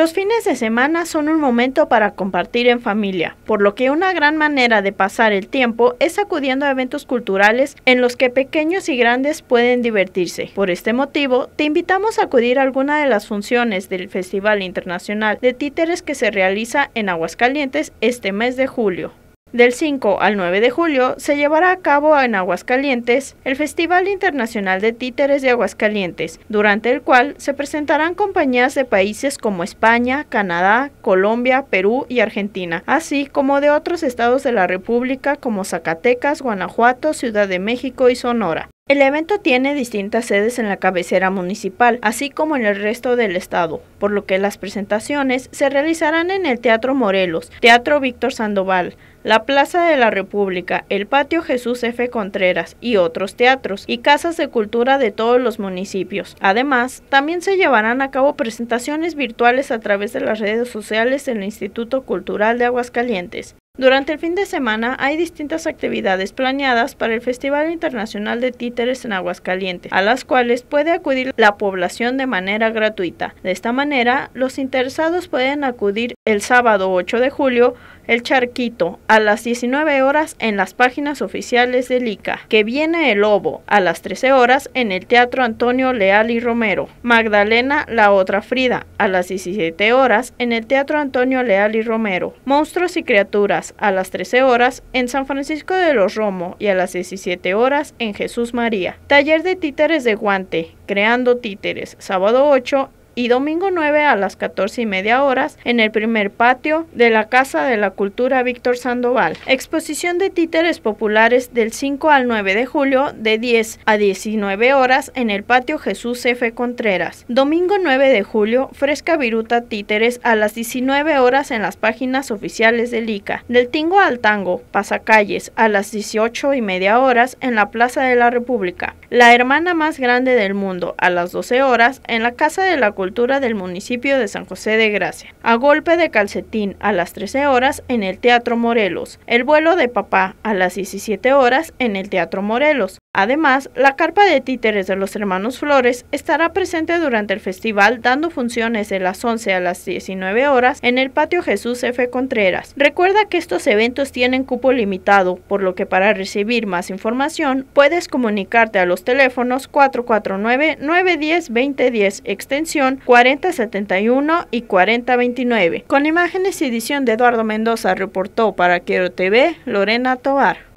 Los fines de semana son un momento para compartir en familia, por lo que una gran manera de pasar el tiempo es acudiendo a eventos culturales en los que pequeños y grandes pueden divertirse. Por este motivo, te invitamos a acudir a alguna de las funciones del Festival Internacional de Títeres que se realiza en Aguascalientes este mes de julio. Del 5 al 9 de julio se llevará a cabo en Aguascalientes el Festival Internacional de Títeres de Aguascalientes, durante el cual se presentarán compañías de países como España, Canadá, Colombia, Perú y Argentina, así como de otros estados de la República como Zacatecas, Guanajuato, Ciudad de México y Sonora. El evento tiene distintas sedes en la cabecera municipal, así como en el resto del estado, por lo que las presentaciones se realizarán en el Teatro Morelos, Teatro Víctor Sandoval, la Plaza de la República, el Patio Jesús F. Contreras y otros teatros y casas de cultura de todos los municipios. Además, también se llevarán a cabo presentaciones virtuales a través de las redes sociales del Instituto Cultural de Aguascalientes. Durante el fin de semana hay distintas actividades planeadas para el Festival Internacional de Títeres en Aguascalientes, a las cuales puede acudir la población de manera gratuita. De esta manera, los interesados pueden acudir el sábado 8 de julio el Charquito, a las 19 horas en las páginas oficiales del ICA, que viene el Lobo, a las 13 horas en el Teatro Antonio Leal y Romero, Magdalena la otra Frida, a las 17 horas en el Teatro Antonio Leal y Romero, Monstruos y Criaturas, a las 13 horas en San Francisco de los Romo y a las 17 horas en Jesús María, Taller de Títeres de Guante, Creando Títeres, sábado 8 y domingo 9 a las 14 y media horas en el primer patio de la Casa de la Cultura Víctor Sandoval. Exposición de títeres populares del 5 al 9 de julio de 10 a 19 horas en el patio Jesús F. Contreras. Domingo 9 de julio, Fresca Viruta Títeres a las 19 horas en las páginas oficiales del ICA. Del Tingo al Tango, Pasacalles, a las 18 y media horas en la Plaza de la República. La hermana más grande del mundo, a las 12 horas en la Casa de la Cultura del municipio de San José de Gracia. A golpe de calcetín a las 13 horas en el Teatro Morelos. El vuelo de papá a las 17 horas en el Teatro Morelos. Además, la carpa de títeres de los hermanos Flores estará presente durante el festival dando funciones de las 11 a las 19 horas en el patio Jesús F. Contreras. Recuerda que estos eventos tienen cupo limitado, por lo que para recibir más información puedes comunicarte a los teléfonos 449-910-2010 extensión 4071 y 4029. Con imágenes y edición de Eduardo Mendoza reportó para Quiero TV Lorena Tovar.